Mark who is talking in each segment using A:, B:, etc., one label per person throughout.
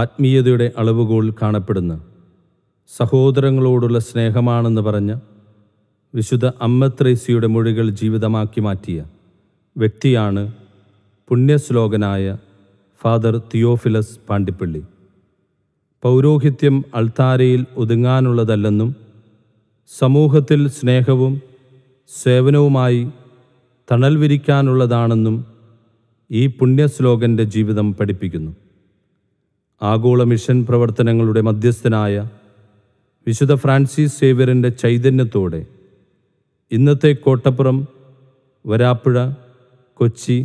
A: ആത്മീയതയുടെ അളവുകോൾ കാണപ്പെടുന്ന സഹോദരങ്ങളോടുള്ള സ്നേഹമാണെന്ന് പറഞ്ഞ വിശുദ്ധ അമ്മത്രേസിയുടെ മൊഴികൾ ജീവിതമാക്കി മാറ്റിയ വ്യക്തിയാണ് പുണ്യശ്ലോകനായ ഫാദർ തിയോഫിലസ് പാണ്ടിപ്പള്ളി പൗരോഹിത്യം അൾത്താരയിൽ ഒതുങ്ങാനുള്ളതല്ലെന്നും സമൂഹത്തിൽ സ്നേഹവും സേവനവുമായി തണൽ വിരിക്കാനുള്ളതാണെന്നും ഈ പുണ്യശ്ലോകൻ്റെ ജീവിതം പഠിപ്പിക്കുന്നു ആഗോള മിഷൻ പ്രവർത്തനങ്ങളുടെ മധ്യസ്ഥനായ വിശുദ്ധ ഫ്രാൻസിസ് സേവ്യറിൻ്റെ ചൈതന്യത്തോടെ ഇന്നത്തെ കോട്ടപ്പുറം വരാപ്പുഴ കൊച്ചി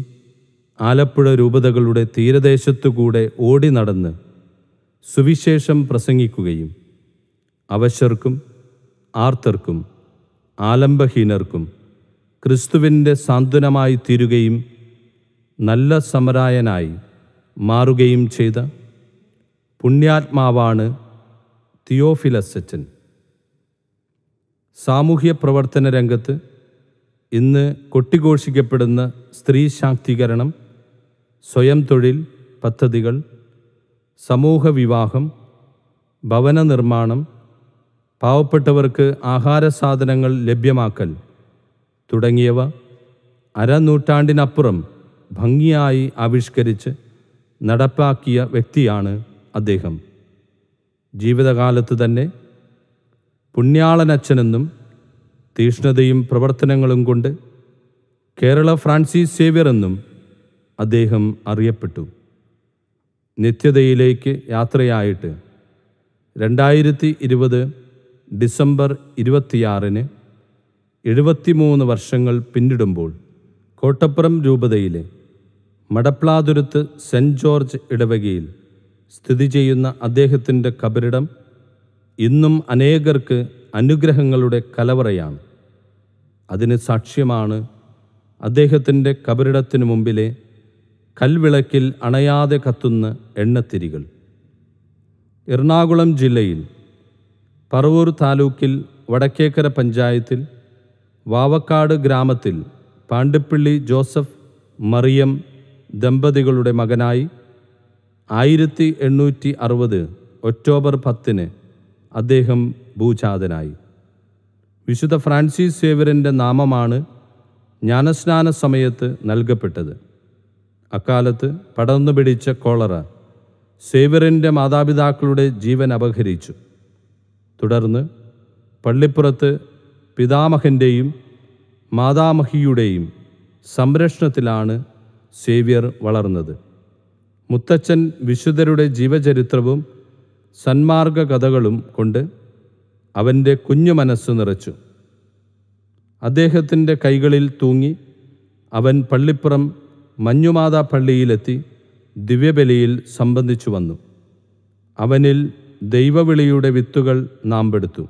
A: ആലപ്പുഴ രൂപതകളുടെ തീരദേശത്തുകൂടെ ഓടി നടന്ന് സുവിശേഷം പ്രസംഗിക്കുകയും അവശർക്കും ആർത്തർക്കും ആലംബഹീനർക്കും ക്രിസ്തുവിൻ്റെ സാന്ത്വനമായി തീരുകയും നല്ല സമരായനായി മാറുകയും ചെയ്ത പുണ്യാത്മാവാണ് അച്ഛൻ സാമൂഹ്യ പ്രവർത്തന രംഗത്ത് ഇന്ന് കൊട്ടിഘോഷിക്കപ്പെടുന്ന സ്ത്രീ ശാക്തീകരണം സ്വയം തൊഴിൽ പദ്ധതികൾ സമൂഹ വിവാഹം ഭവന നിർമ്മാണം പാവപ്പെട്ടവർക്ക് ആഹാര സാധനങ്ങൾ ലഭ്യമാക്കൽ തുടങ്ങിയവ അരനൂറ്റാണ്ടിനപ്പുറം ഭംഗിയായി ആവിഷ്കരിച്ച് നടപ്പാക്കിയ വ്യക്തിയാണ് അദ്ദേഹം ജീവിതകാലത്ത് തന്നെ പുണ്യാളനച്ഛനെന്നും തീഷ്ണതയും പ്രവർത്തനങ്ങളും കൊണ്ട് കേരള ഫ്രാൻസിസ് സേവ്യർ എന്നും അദ്ദേഹം അറിയപ്പെട്ടു നിത്യതയിലേക്ക് യാത്രയായിട്ട് രണ്ടായിരത്തി ഇരുപത് ഡിസംബർ ഇരുപത്തിയാറിന് എഴുപത്തിമൂന്ന് വർഷങ്ങൾ പിന്നിടുമ്പോൾ കോട്ടപ്പുറം രൂപതയിലെ മടപ്ലാതുരത്ത് സെൻറ്റ് ജോർജ് ഇടവകയിൽ സ്ഥിതി ചെയ്യുന്ന അദ്ദേഹത്തിൻ്റെ കബരിടം ഇന്നും അനേകർക്ക് അനുഗ്രഹങ്ങളുടെ കലവറയാണ് അതിന് സാക്ഷ്യമാണ് അദ്ദേഹത്തിൻ്റെ കബരിടത്തിനു മുമ്പിലെ കൽവിളക്കിൽ അണയാതെ കത്തുന്ന എണ്ണത്തിരികൾ എറണാകുളം ജില്ലയിൽ പറവൂർ താലൂക്കിൽ വടക്കേക്കര പഞ്ചായത്തിൽ വാവക്കാട് ഗ്രാമത്തിൽ പാണ്ടിപ്പള്ളി ജോസഫ് മറിയം ദമ്പതികളുടെ മകനായി ആയിരത്തി എണ്ണൂറ്റി അറുപത് ഒക്ടോബർ പത്തിന് അദ്ദേഹം ഭൂചാതനായി വിശുദ്ധ ഫ്രാൻസിസ് സേവരൻ്റെ നാമമാണ് ജ്ഞാനസ്നാന സമയത്ത് നൽകപ്പെട്ടത് അക്കാലത്ത് പടർന്നു പിടിച്ച കോളറ സേവ്യറിൻ്റെ മാതാപിതാക്കളുടെ ജീവൻ അപഹരിച്ചു തുടർന്ന് പള്ളിപ്പുറത്ത് പിതാമഹൻ്റെയും മാതാമഹിയുടെയും സംരക്ഷണത്തിലാണ് സേവ്യർ വളർന്നത് മുത്തച്ഛൻ വിശുദ്ധരുടെ ജീവചരിത്രവും സന്മാർഗ കഥകളും കൊണ്ട് അവൻ്റെ കുഞ്ഞു മനസ്സ് നിറച്ചു അദ്ദേഹത്തിൻ്റെ കൈകളിൽ തൂങ്ങി അവൻ പള്ളിപ്പുറം മഞ്ഞുമാതാ പള്ളിയിലെത്തി ദിവ്യബലിയിൽ സംബന്ധിച്ചു വന്നു അവനിൽ ദൈവവിളിയുടെ വിത്തുകൾ നാമ്പെടുത്തു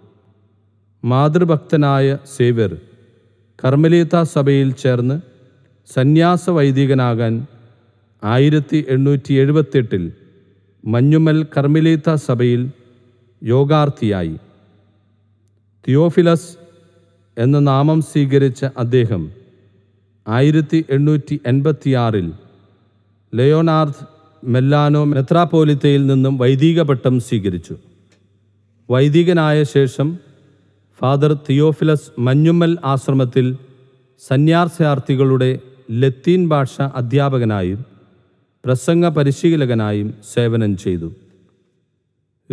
A: മാതൃഭക്തനായ സേവ്യർ കർമ്മലീത സഭയിൽ ചേർന്ന് സന്യാസ വൈദികനാകാൻ ആയിരത്തി എണ്ണൂറ്റി എഴുപത്തെട്ടിൽ മഞ്ഞുമൽ കർമ്മിലീത്ത സഭയിൽ യോഗാർത്ഥിയായി തിയോഫിലസ് എന്ന നാമം സ്വീകരിച്ച അദ്ദേഹം ആയിരത്തി എണ്ണൂറ്റി എൺപത്തിയാറിൽ ലയോനാർഡ് മെല്ലാനോ മെത്രാപോലിത്തയിൽ നിന്നും വൈദിക പട്ടം സ്വീകരിച്ചു വൈദികനായ ശേഷം ഫാദർ തിയോഫിലസ് മഞ്ഞുമ്മൽ ആശ്രമത്തിൽ സന്യാസാർത്ഥികളുടെ ലത്തീൻ ഭാഷ അധ്യാപകനായും പ്രസംഗ പരിശീലകനായും സേവനം ചെയ്തു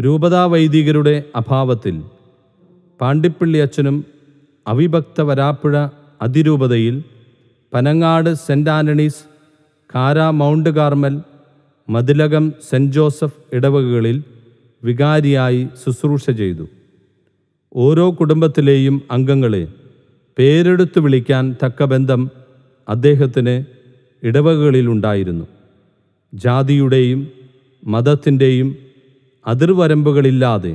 A: രൂപതാ വൈദികരുടെ അഭാവത്തിൽ പാണ്ഡിപ്പള്ളി അച്ഛനും അവിഭക്ത വരാപ്പുഴ അതിരൂപതയിൽ Panangad saint Antony's Kara Mount Carmel Mathilakam saint Joseph ഇടവകകളിൽ വികാരിയായി ശുശ്രൂഷ ചെയ്തു ഓരോ കുടുംബത്തിലെയും അംഗങ്ങളെ പേരെടുത്തു വിളിക്കാൻ തക്ക ബന്ധം അദ്ദേഹത്തിന് ഇടവകകളിലുണ്ടായിരുന്നു ജാതിയുടെയും മതത്തിൻ്റെയും അതിർവരമ്പുകളില്ലാതെ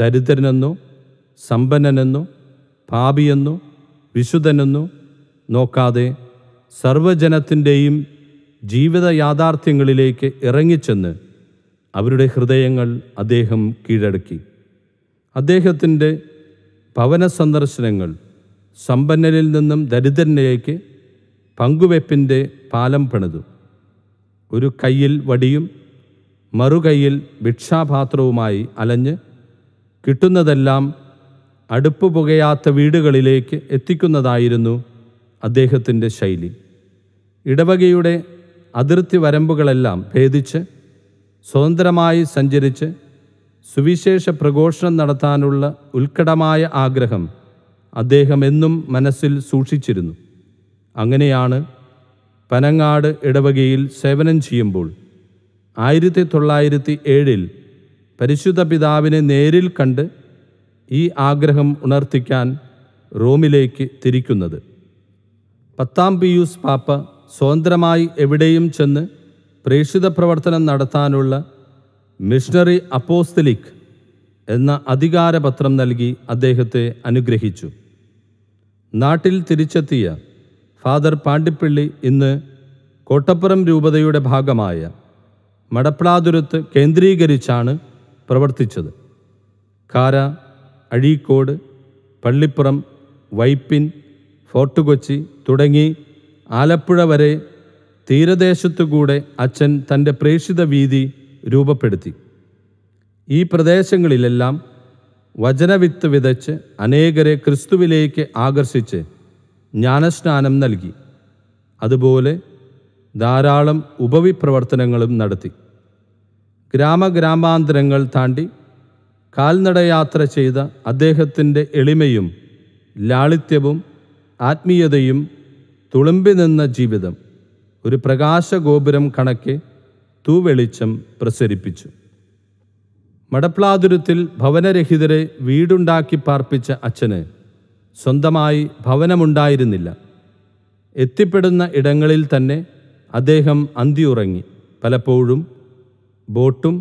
A: ദരിദ്രനെന്നോ സമ്പന്നനെന്നോ പാപിയെന്നോ വിശുദ്ധനെന്നോ നോക്കാതെ സർവജനത്തിൻ്റെയും ജീവിത യാഥാർത്ഥ്യങ്ങളിലേക്ക് ഇറങ്ങിച്ചെന്ന് അവരുടെ ഹൃദയങ്ങൾ അദ്ദേഹം കീഴടക്കി അദ്ദേഹത്തിൻ്റെ ഭവന സന്ദർശനങ്ങൾ സമ്പന്നരിൽ നിന്നും ദരിദ്രനിലേക്ക് പങ്കുവെപ്പിൻ്റെ പാലം പണിതു ഒരു കയ്യിൽ വടിയും മറുകൈയിൽ ഭിക്ഷാപാത്രവുമായി അലഞ്ഞ് കിട്ടുന്നതെല്ലാം അടുപ്പ് പുകയാത്ത വീടുകളിലേക്ക് എത്തിക്കുന്നതായിരുന്നു അദ്ദേഹത്തിൻ്റെ ശൈലി ഇടവകയുടെ അതിർത്തി വരമ്പുകളെല്ലാം ഭേദിച്ച് സ്വതന്ത്രമായി സഞ്ചരിച്ച് സുവിശേഷ പ്രഘോഷണം നടത്താനുള്ള ഉത്കടമായ ആഗ്രഹം അദ്ദേഹം എന്നും മനസ്സിൽ സൂക്ഷിച്ചിരുന്നു അങ്ങനെയാണ് പനങ്ങാട് ഇടവകയിൽ സേവനം ചെയ്യുമ്പോൾ ആയിരത്തി തൊള്ളായിരത്തി ഏഴിൽ പരിശുദ്ധ പിതാവിനെ നേരിൽ കണ്ട് ഈ ആഗ്രഹം ഉണർത്തിക്കാൻ റോമിലേക്ക് തിരിക്കുന്നത് പത്താം പിയൂസ് പാപ്പ സ്വതന്ത്രമായി എവിടെയും ചെന്ന് പ്രേക്ഷിത പ്രവർത്തനം നടത്താനുള്ള മിഷണറി അപ്പോസ്തലിക് എന്ന അധികാരപത്രം നൽകി അദ്ദേഹത്തെ അനുഗ്രഹിച്ചു നാട്ടിൽ തിരിച്ചെത്തിയ ഫാദർ ഇന്ന് കോട്ടപ്പുറം രൂപതയുടെ ഭാഗമായ മടപ്പ്ളാതുരത്ത് കേന്ദ്രീകരിച്ചാണ് പ്രവർത്തിച്ചത് കാര അഴീക്കോട് പള്ളിപ്പുറം വൈപ്പിൻ ഫോർട്ട് കൊച്ചി തുടങ്ങി ആലപ്പുഴ വരെ തീരദേശത്തുകൂടെ അച്ഛൻ തൻ്റെ പ്രേക്ഷിത വീതി രൂപപ്പെടുത്തി ഈ പ്രദേശങ്ങളിലെല്ലാം വചനവിത്ത് വിതച്ച് അനേകരെ ക്രിസ്തുവിലേക്ക് ആകർഷിച്ച് ജ്ഞാനസ്നാനം നൽകി അതുപോലെ ധാരാളം ഉപവിപ്രവർത്തനങ്ങളും നടത്തി ഗ്രാമഗ്രാമാന്തരങ്ങൾ താണ്ടി കാൽനടയാത്ര ചെയ്ത അദ്ദേഹത്തിൻ്റെ എളിമയും ലാളിത്യവും ആത്മീയതയും തുളുമ്പി നിന്ന ജീവിതം ഒരു പ്രകാശഗോപുരം കണക്കെ തൂവെളിച്ചം പ്രസരിപ്പിച്ചു മടപ്ലാതുരത്തിൽ ഭവനരഹിതരെ വീടുണ്ടാക്കി പാർപ്പിച്ച അച്ഛന് സ്വന്തമായി ഭവനമുണ്ടായിരുന്നില്ല എത്തിപ്പെടുന്ന ഇടങ്ങളിൽ തന്നെ അദ്ദേഹം അന്തിയുറങ്ങി പലപ്പോഴും ബോട്ടും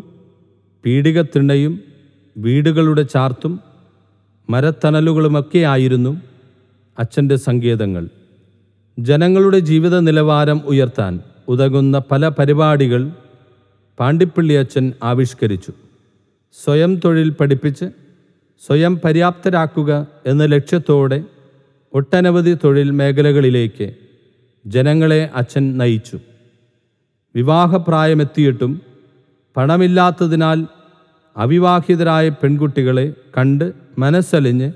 A: പീഡികത്തിണ്ണയും വീടുകളുടെ ചാർത്തും മരത്തണലുകളുമൊക്കെയായിരുന്നു അച്ഛൻ്റെ സങ്കേതങ്ങൾ ജനങ്ങളുടെ ജീവിത നിലവാരം ഉയർത്താൻ ഉതകുന്ന പല പരിപാടികൾ പാണ്ടിപ്പള്ളി അച്ഛൻ ആവിഷ്കരിച്ചു സ്വയം തൊഴിൽ പഠിപ്പിച്ച് സ്വയം പര്യാപ്തരാക്കുക എന്ന ലക്ഷ്യത്തോടെ ഒട്ടനവധി തൊഴിൽ മേഖലകളിലേക്ക് ജനങ്ങളെ അച്ഛൻ നയിച്ചു വിവാഹപ്രായമെത്തിയിട്ടും പണമില്ലാത്തതിനാൽ അവിവാഹിതരായ പെൺകുട്ടികളെ കണ്ട് മനസ്സലിഞ്ഞ്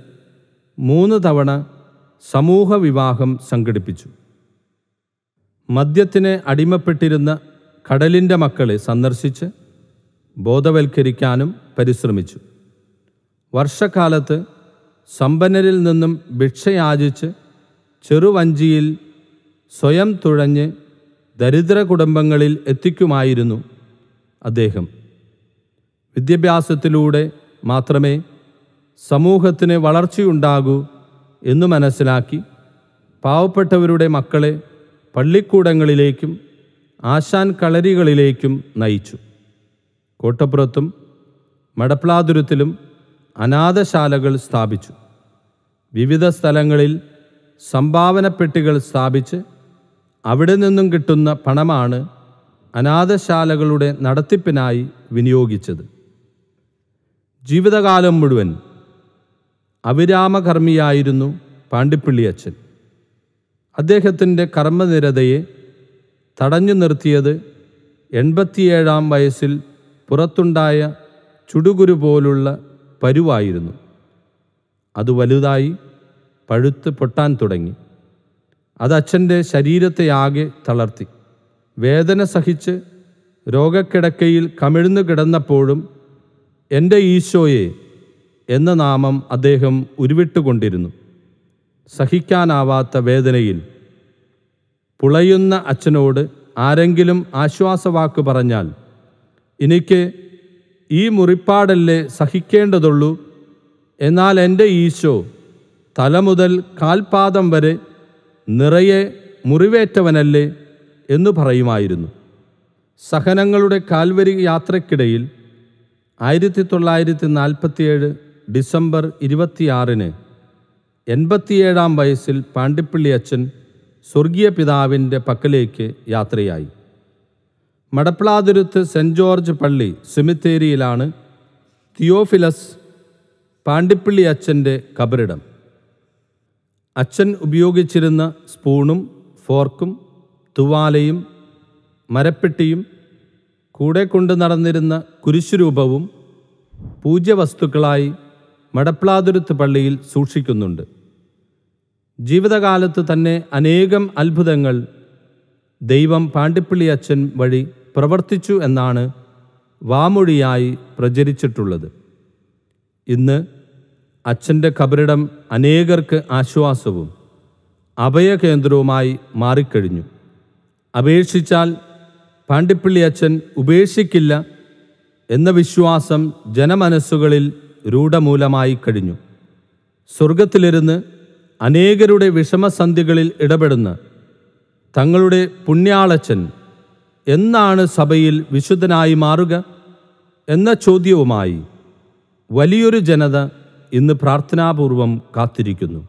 A: മൂന്ന് തവണ സമൂഹ വിവാഹം സംഘടിപ്പിച്ചു മദ്യത്തിന് അടിമപ്പെട്ടിരുന്ന കടലിൻ്റെ മക്കളെ സന്ദർശിച്ച് ബോധവൽക്കരിക്കാനും പരിശ്രമിച്ചു വർഷക്കാലത്ത് സമ്പന്നരിൽ നിന്നും ഭിക്ഷയാചിച്ച് ചെറുവഞ്ചിയിൽ സ്വയം തുഴഞ്ഞ് ദരിദ്ര കുടുംബങ്ങളിൽ എത്തിക്കുമായിരുന്നു അദ്ദേഹം വിദ്യാഭ്യാസത്തിലൂടെ മാത്രമേ സമൂഹത്തിന് വളർച്ചയുണ്ടാകൂ എന്ന് മനസ്സിലാക്കി പാവപ്പെട്ടവരുടെ മക്കളെ പള്ളിക്കൂടങ്ങളിലേക്കും ആശാൻ കളരികളിലേക്കും നയിച്ചു കോട്ടപ്പുറത്തും മടപ്ലാതുരത്തിലും അനാഥശാലകൾ സ്ഥാപിച്ചു വിവിധ സ്ഥലങ്ങളിൽ സംഭാവന പെട്ടികൾ സ്ഥാപിച്ച് അവിടെ നിന്നും കിട്ടുന്ന പണമാണ് അനാഥശാലകളുടെ നടത്തിപ്പിനായി വിനിയോഗിച്ചത് ജീവിതകാലം മുഴുവൻ അവിരാമകർമ്മിയായിരുന്നു അച്ഛൻ അദ്ദേഹത്തിൻ്റെ കർമ്മനിരതയെ തടഞ്ഞു നിർത്തിയത് എൺപത്തിയേഴാം വയസ്സിൽ പുറത്തുണ്ടായ ചുടുകുരു പോലുള്ള പരുവായിരുന്നു അത് വലുതായി പഴുത്ത് പൊട്ടാൻ തുടങ്ങി അത് അച്ഛൻ്റെ ആകെ തളർത്തി വേദന സഹിച്ച് രോഗക്കിടക്കയിൽ കമിഴ്ന്നു കിടന്നപ്പോഴും എൻ്റെ ഈശോയെ എന്ന നാമം അദ്ദേഹം ഉരുവിട്ടുകൊണ്ടിരുന്നു സഹിക്കാനാവാത്ത വേദനയിൽ പുളയുന്ന അച്ഛനോട് ആരെങ്കിലും ആശ്വാസവാക്ക് പറഞ്ഞാൽ എനിക്ക് ഈ മുറിപ്പാടല്ലേ സഹിക്കേണ്ടതുള്ളൂ എന്നാൽ എൻ്റെ ഈശോ തലമുതൽ കാൽപാദം വരെ നിറയെ മുറിവേറ്റവനല്ലേ എന്ന് പറയുമായിരുന്നു സഹനങ്ങളുടെ കാൽവരി യാത്രക്കിടയിൽ ആയിരത്തി തൊള്ളായിരത്തി നാൽപ്പത്തിയേഴ് ഡിസംബർ ഇരുപത്തിയാറിന് എൺപത്തിയേഴാം വയസ്സിൽ പാണ്ടിപ്പള്ളി അച്ഛൻ സ്വർഗീയ പിതാവിൻ്റെ പക്കലേക്ക് യാത്രയായി മടപ്പിളാതുരുത്ത് സെൻറ് ജോർജ് പള്ളി സെമിത്തേരിയിലാണ് തിയോഫിലസ് പാണ്ടിപ്പിള്ളി അച്ഛൻ്റെ കബറിടം അച്ഛൻ ഉപയോഗിച്ചിരുന്ന സ്പൂണും ഫോർക്കും തുവാലയും മരപ്പെട്ടിയും കൂടെ കൊണ്ട് നടന്നിരുന്ന കുരിശുരൂപവും പൂജ്യവസ്തുക്കളായി മടപ്ലാതുരത്ത് പള്ളിയിൽ സൂക്ഷിക്കുന്നുണ്ട് ജീവിതകാലത്ത് തന്നെ അനേകം അത്ഭുതങ്ങൾ ദൈവം പാണ്ടിപ്പിള്ളി അച്ഛൻ വഴി പ്രവർത്തിച്ചു എന്നാണ് വാമൊഴിയായി പ്രചരിച്ചിട്ടുള്ളത് ഇന്ന് അച്ഛൻ്റെ കബറിടം അനേകർക്ക് ആശ്വാസവും അഭയകേന്ദ്രവുമായി മാറിക്കഴിഞ്ഞു അപേക്ഷിച്ചാൽ പാണ്ടിപ്പിള്ളി അച്ഛൻ ഉപേക്ഷിക്കില്ല എന്ന വിശ്വാസം ജനമനസ്സുകളിൽ രൂഢമൂലമായി കഴിഞ്ഞു സ്വർഗത്തിലിരുന്ന് അനേകരുടെ വിഷമസന്ധികളിൽ ഇടപെടുന്ന തങ്ങളുടെ പുണ്യാളച്ചൻ എന്നാണ് സഭയിൽ വിശുദ്ധനായി മാറുക എന്ന ചോദ്യവുമായി വലിയൊരു ജനത ഇന്ന് പ്രാർത്ഥനാപൂർവം കാത്തിരിക്കുന്നു